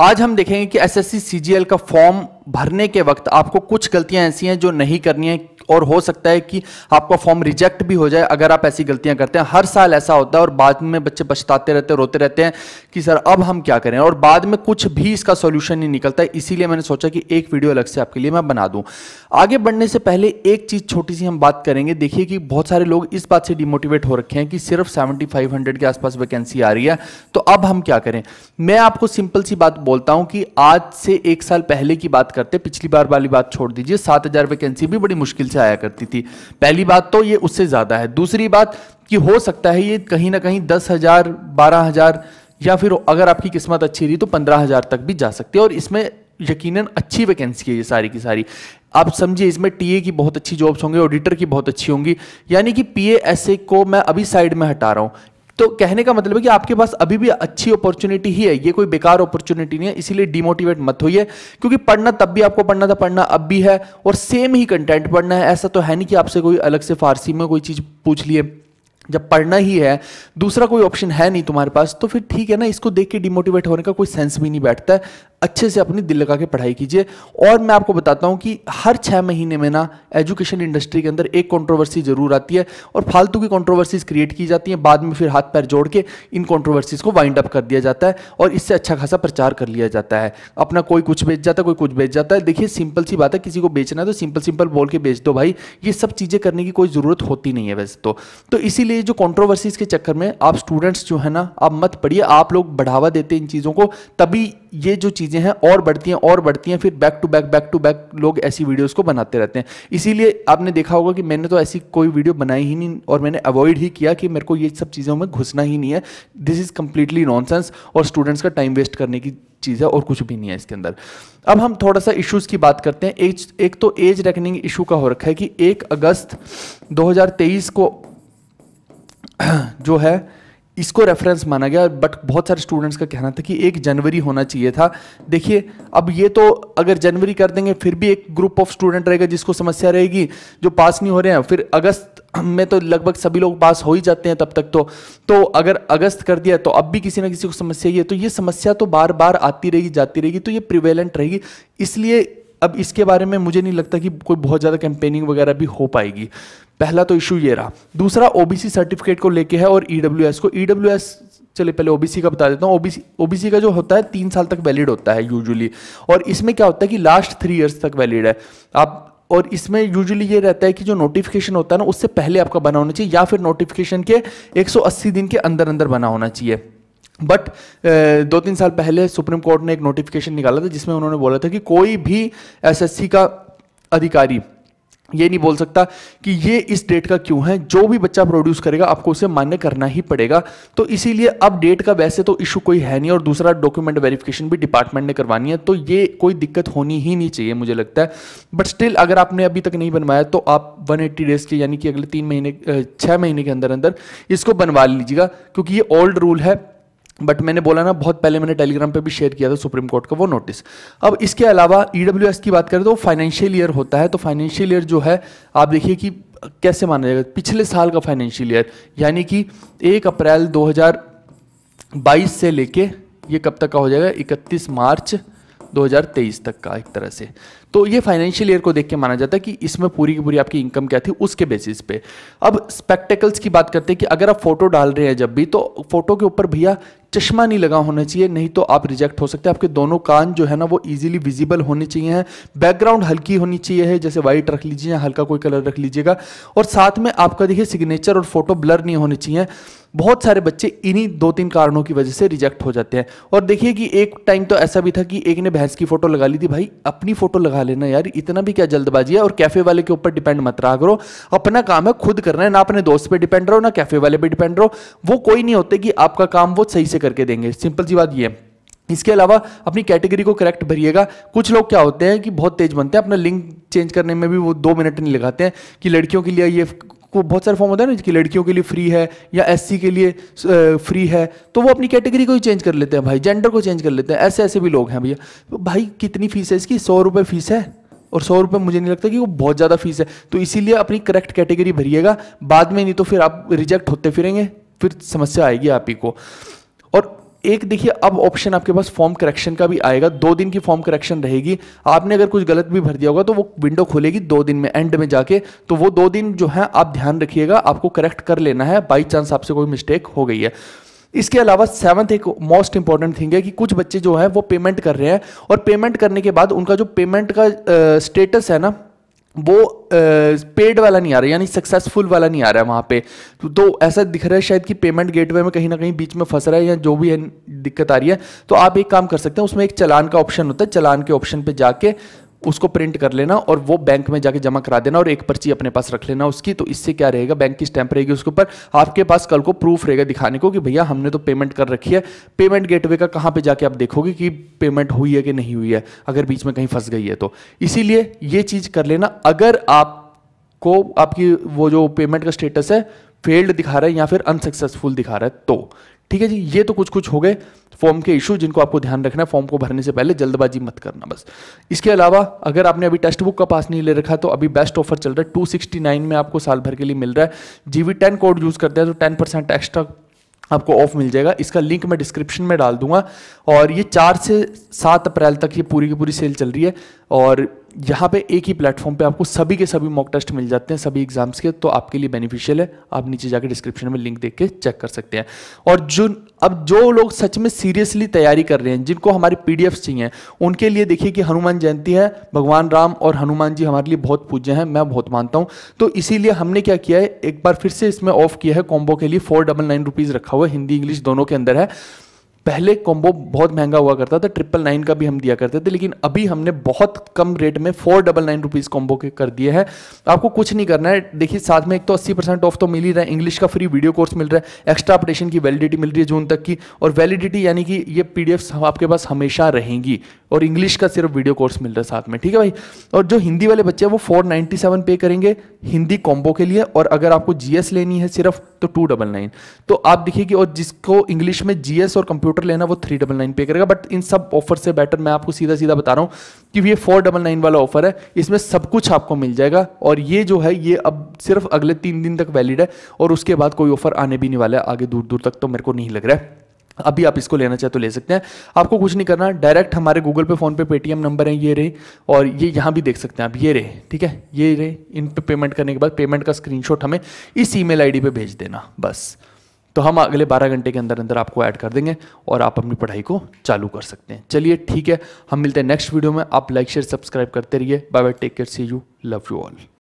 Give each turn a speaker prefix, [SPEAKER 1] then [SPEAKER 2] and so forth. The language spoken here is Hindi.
[SPEAKER 1] आज हम देखेंगे कि एसएससी सीजीएल का फॉर्म भरने के वक्त आपको कुछ गलतियां ऐसी हैं जो नहीं करनी है और हो सकता है कि आपका फॉर्म रिजेक्ट भी हो जाए अगर आप ऐसी गलतियां करते हैं हर साल ऐसा होता है और बाद में बच्चे पछताते रहते हैं रोते रहते हैं कि सर अब हम क्या करें और बाद में कुछ भी इसका सोल्यूशन नहीं निकलता है इसीलिए मैंने सोचा कि एक वीडियो अलग से आपके लिए मैं बना दूँ आगे बढ़ने से पहले एक चीज़ छोटी सी हम बात करेंगे देखिए कि बहुत सारे लोग इस बात से डिमोटिवेट हो रखे हैं कि सिर्फ सेवेंटी के आसपास वैकेंसी आ रही है तो अब हम क्या करें मैं आपको सिंपल सी बात बोलता हूँ कि आज से एक साल पहले की बात करते पिछली बार वाली बात छोड़ दीजिए सात हजार वैकेंसी भी बड़ी मुश्किल से आया करती थी पहली बात तो ये उससे ज़्यादा है दूसरी बात कि हो सकता है ये कहीं ना कहीं दस हजार बारह हजार या फिर अगर आपकी किस्मत अच्छी रही तो पंद्रह हजार तक भी जा सकती है और इसमें यकीनन अच्छी वैकेंसी है ये सारी की सारी आप समझिए इसमें टीए की बहुत अच्छी जॉब्स होंगे ऑडिटर की बहुत अच्छी होंगी यानी कि पीएएसए को मैं अभी साइड में हटा रहा हूँ तो कहने का मतलब है कि आपके पास अभी भी अच्छी अपॉर्चुनिटी ही है ये कोई बेकार अपॉर्चुनिटी नहीं है इसीलिए डिमोटिवेट मत होइए क्योंकि पढ़ना तब भी आपको पढ़ना था पढ़ना अब भी है और सेम ही कंटेंट पढ़ना है ऐसा तो है नहीं कि आपसे कोई अलग से फारसी में कोई चीज़ पूछ लिए जब पढ़ना ही है दूसरा कोई ऑप्शन है नहीं तुम्हारे पास तो फिर ठीक है ना इसको देख के डिमोटिवेट होने का कोई सेंस भी नहीं बैठता है अच्छे से अपनी दिल लगा के पढ़ाई कीजिए और मैं आपको बताता हूँ कि हर छः महीने में ना एजुकेशन इंडस्ट्री के अंदर एक कॉन्ट्रोवर्सी ज़रूर आती है और फालतू की कॉन्ट्रोवर्सीज़ क्रिएट की जाती हैं बाद में फिर हाथ पैर जोड़ के इन कॉन्ट्रोवर्सीज़ को वाइंड अप कर दिया जाता है और इससे अच्छा खासा प्रचार कर लिया जाता है अपना कोई कुछ बेच जाता है कोई कुछ बेच जाता है देखिए सिंपल सी बात है किसी को बेचना है तो सिंपल सिंपल बोल के बेच दो भाई ये सब चीज़ें करने की कोई ज़रूरत होती नहीं है वैसे तो, तो इसीलिए जो कॉन्ट्रोवर्सीज़ के चक्कर में आप स्टूडेंट्स जो है ना आप मत पढ़िए आप लोग बढ़ावा देते हैं इन चीज़ों को तभी ये जो चीज़ें हैं और बढ़ती हैं और बढ़ती हैं फिर back to back back to back लोग ऐसी वीडियोस को बनाते रहते हैं इसीलिए आपने देखा होगा कि मैंने तो ऐसी कोई वीडियो बनाई ही नहीं और मैंने अवॉइड ही किया कि मेरे को ये सब चीज़ों में घुसना ही नहीं है दिस इज़ कम्प्लीटली नॉन और स्टूडेंट्स का टाइम वेस्ट करने की चीज़ है और कुछ भी नहीं है इसके अंदर अब हम थोड़ा सा इश्यूज़ की बात करते हैं एज एक तो एज रेकनिंग इशू का हो रखा है कि एक अगस्त दो को जो है इसको रेफरेंस माना गया बट बहुत सारे स्टूडेंट्स का कहना था कि एक जनवरी होना चाहिए था देखिए अब ये तो अगर जनवरी कर देंगे फिर भी एक ग्रुप ऑफ स्टूडेंट रहेगा जिसको समस्या रहेगी जो पास नहीं हो रहे हैं फिर अगस्त में तो लगभग सभी लोग पास हो ही जाते हैं तब तक तो तो अगर अगस्त कर दिया तो अब भी किसी ना किसी को समस्या ही है तो ये समस्या तो बार बार आती रहेगी जाती रहेगी तो ये प्रिवेलेंट रहेगी इसलिए अब इसके बारे में मुझे नहीं लगता कि कोई बहुत ज़्यादा कैंपेनिंग वगैरह भी हो पाएगी पहला तो इशू ये रहा दूसरा ओबीसी सर्टिफिकेट को लेके है और ई e को ई e चलिए पहले ओबीसी का बता देता हूँ ओबीसी ओबीसी का जो होता है तीन साल तक वैलिड होता है यूजुअली और इसमें क्या होता है कि लास्ट थ्री इयर्स तक वैलिड है आप और इसमें यूजुअली ये रहता है कि जो नोटिफिकेशन होता है ना उससे पहले आपका बना होना चाहिए या फिर नोटिफिकेशन के 180 दिन के अंदर अंदर बना होना चाहिए बट uh, दो तीन साल पहले सुप्रीम कोर्ट ने एक नोटिफिकेशन निकाला था जिसमें उन्होंने बोला था कि कोई भी एसएससी का अधिकारी ये नहीं बोल सकता कि ये इस डेट का क्यों है जो भी बच्चा प्रोड्यूस करेगा आपको उसे मान्य करना ही पड़ेगा तो इसीलिए अब डेट का वैसे तो इशू कोई है नहीं और दूसरा डॉक्यूमेंट वेरिफिकेशन भी डिपार्टमेंट ने करवानी है तो ये कोई दिक्कत होनी ही नहीं चाहिए मुझे लगता है बट स्टिल अगर आपने अभी तक नहीं बनवाया तो आप वन डेज के यानी कि अगले तीन महीने छः महीने के अंदर अंदर इसको बनवा लीजिएगा क्योंकि ये ओल्ड रूल है बट मैंने बोला ना बहुत पहले मैंने टेलीग्राम पे भी शेयर किया था सुप्रीम कोर्ट का वो नोटिस अब इसके अलावा ई e की बात करें तो फाइनेंशियल ईयर होता है तो फाइनेंशियल ईयर जो है आप देखिए कि कैसे माना जाएगा पिछले साल का फाइनेंशियल ईयर यानी कि एक अप्रैल 2022 से लेके ये कब तक का हो जाएगा 31 मार्च 2023 तक का एक तरह से तो ये फाइनेंशियल ईयर को देख के माना जाता है कि इसमें पूरी की पूरी आपकी इनकम क्या थी उसके बेसिस पे अब स्पेक्टेकल्स की बात करते हैं कि अगर आप फोटो डाल रहे हैं जब भी तो फोटो के ऊपर भैया चश्मा नहीं लगा होना चाहिए नहीं तो आप रिजेक्ट हो सकते हैं आपके दोनों कान जो है ना वो ईजिली विजिबल होने चाहिए हैं बैकग्राउंड हल्की होनी चाहिए है जैसे वाइट रख लीजिए या हल्का कोई कलर रख लीजिएगा और साथ में आपका देखिए सिग्नेचर और फोटो ब्लर नहीं होने चाहिए बहुत सारे बच्चे इन्हीं दो तीन कारणों की वजह से रिजेक्ट हो जाते हैं और देखिए कि एक टाइम तो ऐसा भी था कि एक ने भैंस की फोटो लगा ली थी भाई अपनी फोटो लगा लेना यार इतना भी क्या जल्दबाजी है और कैफे वाले के ऊपर डिपेंड मत रहा करो अपना काम है खुद करना है ना अपने दोस्त पे डिपेंड रहो ना कैफे वाले पे डिपेंड रहो वो कोई नहीं होते कि आपका काम वो सही से से करके देंगे सिंपल सी बात ये इसके अलावा अपनी कैटेगरी को करेक्ट भरिएगा कुछ लोग क्या होते हैं कि बहुत तेज बनते हैं अपना लिंक चेंज करने में भी वो दो मिनट नहीं लगाते हैं कि लड़कियों के लिए ये को बहुत सारे फॉर्म होते हैं ना कि लड़कियों के लिए फ्री है या एस के लिए फ्री है तो वो अपनी कैटेगरी को ही चेंज कर लेते हैं भाई जेंडर को चेंज कर लेते हैं ऐसे ऐसे भी लोग हैं भैया तो भाई कितनी फीस है इसकी सौ रुपये फीस है और सौ रुपये मुझे नहीं लगता कि वो बहुत ज़्यादा फीस है तो इसीलिए अपनी करेक्ट कैटेगरी भरिएगा बाद में नहीं तो फिर आप रिजेक्ट होते फिरेंगे फिर समस्या आएगी आप ही को और एक देखिए अब ऑप्शन आपके पास फॉर्म करेक्शन का भी आएगा दो दिन की फॉर्म करेक्शन रहेगी आपने अगर कुछ गलत भी भर दिया होगा तो वो विंडो खोलेगी दो दिन में एंड में जाके तो वो दो दिन जो है आप ध्यान रखिएगा आपको करेक्ट कर लेना है बाई चांस आपसे कोई मिस्टेक हो गई है इसके अलावा सेवंथ एक मोस्ट इंपॉर्टेंट थिंग है कि कुछ बच्चे जो है वो पेमेंट कर रहे हैं और पेमेंट करने के बाद उनका जो पेमेंट का स्टेटस है ना वो पेड वाला नहीं आ रहा यानी सक्सेसफुल वाला नहीं आ रहा है वहाँ पे तो, तो ऐसा दिख रहा है शायद कि पेमेंट गेटवे में कहीं ना कहीं बीच में फंस रहा है या जो भी है दिक्कत आ रही है तो आप एक काम कर सकते हैं उसमें एक चलान का ऑप्शन होता है चलान के ऑप्शन पे जाके उसको प्रिंट कर लेना और वो बैंक में जाके जमा करा देना और एक पर्ची अपने पास रख लेना उसकी तो इससे क्या रहेगा बैंक की स्टैंप रहेगी उसके ऊपर आपके पास कल को प्रूफ रहेगा दिखाने को कि भैया हमने तो पेमेंट कर रखी है पेमेंट गेटवे का कहाँ पे जाके आप देखोगे कि पेमेंट हुई है कि नहीं हुई है अगर बीच में कहीं फंस गई है तो इसीलिए ये चीज़ कर लेना अगर आपको आपकी वो जो पेमेंट का स्टेटस है फेल्ड दिखा रहा है या फिर अनसक्सेसफुल दिखा रहा है तो ठीक है जी ये तो कुछ कुछ हो गए फॉर्म के इशू जिनको आपको ध्यान रखना है फॉर्म को भरने से पहले जल्दबाजी मत करना बस इसके अलावा अगर आपने अभी टेक्स्ट बुक का पास नहीं ले रखा तो अभी बेस्ट ऑफर चल रहा है 269 में आपको साल भर के लिए मिल रहा है जी टेन कोड यूज़ करते हैं तो टेन परसेंट एक्स्ट्रा आपको ऑफ मिल जाएगा इसका लिंक मैं डिस्क्रिप्शन में डाल दूंगा और ये चार से सात अप्रैल तक ये पूरी की पूरी सेल चल रही है और यहाँ पे एक ही प्लेटफॉर्म पे आपको सभी के सभी मॉक टेस्ट मिल जाते हैं सभी एग्जाम्स के तो आपके लिए बेनिफिशियल है आप नीचे जाकर डिस्क्रिप्शन में लिंक देख के चेक कर सकते हैं और जो अब जो लोग सच में सीरियसली तैयारी कर रहे हैं जिनको हमारी पी चाहिए उनके लिए देखिए कि हनुमान जयंती है भगवान राम और हनुमान जी हमारे लिए बहुत पूज्य हैं मैं बहुत मानता हूँ तो इसीलिए हमने क्या किया है एक बार फिर से इसमें ऑफ किया है कॉम्बो के लिए फोर डबल नाइन रुपीज़ रखा हुआ है हिंदी इंग्लिश दोनों के अंदर है पहले कॉम्बो बहुत महंगा हुआ करता था ट्रिपल नाइन का भी हम दिया करते थे लेकिन अभी हमने बहुत कम रेट में four double nine rupees combo के कर दिए हैं आपको कुछ नहीं करना है देखिए साथ में एक तो अस्सी परसेंट ऑफ तो मिल ही रहा है इंग्लिश का फ्री वीडियो कोर्स मिल रहा है एक्स्ट्रा अपडेशन की वैलिडिटी मिल रही है जून तक की और वैलिडिटी यानी कि ये पी आपके पास हमेशा रहेंगी और इंग्लिश का सिर्फ वीडियो कोर्स मिल रहा है साथ में ठीक है भाई और जो हिंदी वाले बच्चे हैं वो फोर पे करेंगे हिंदी कॉम्बो के लिए और अगर आपको जीएस लेनी है सिर्फ तो टू डबल नाइन तो आप देखिए कि और जिसको इंग्लिश में जीएस और कंप्यूटर लेना वो थ्री डबल नाइन पे करेगा बट इन सब ऑफर से बेटर मैं आपको सीधा सीधा बता रहा हूँ कि ये फोर डबल नाइन वाला ऑफर है इसमें सब कुछ आपको मिल जाएगा और ये जो है ये अब सिर्फ अगले तीन दिन तक वैलिड है और उसके बाद कोई ऑफर आने भी नहीं वाला है आगे दूर दूर तक तो मेरे को नहीं लग रहा है अभी आप इसको लेना चाहे तो ले सकते हैं आपको कुछ नहीं करना डायरेक्ट हमारे गूगल पे फोन पे पेटीएम नंबर है ये रहे और ये यहाँ भी देख सकते हैं आप ये रहे ठीक है ये रहे इन पे पेमेंट करने के बाद पेमेंट का स्क्रीनशॉट हमें इस ईमेल आईडी पे भेज देना बस तो हम अगले 12 घंटे के अंदर अंदर आपको ऐड कर देंगे और आप अपनी पढ़ाई को चालू कर सकते हैं चलिए ठीक है हम मिलते हैं नेक्स्ट वीडियो में आप लाइक शेयर सब्सक्राइब करते रहिए bye bye take care see you love you all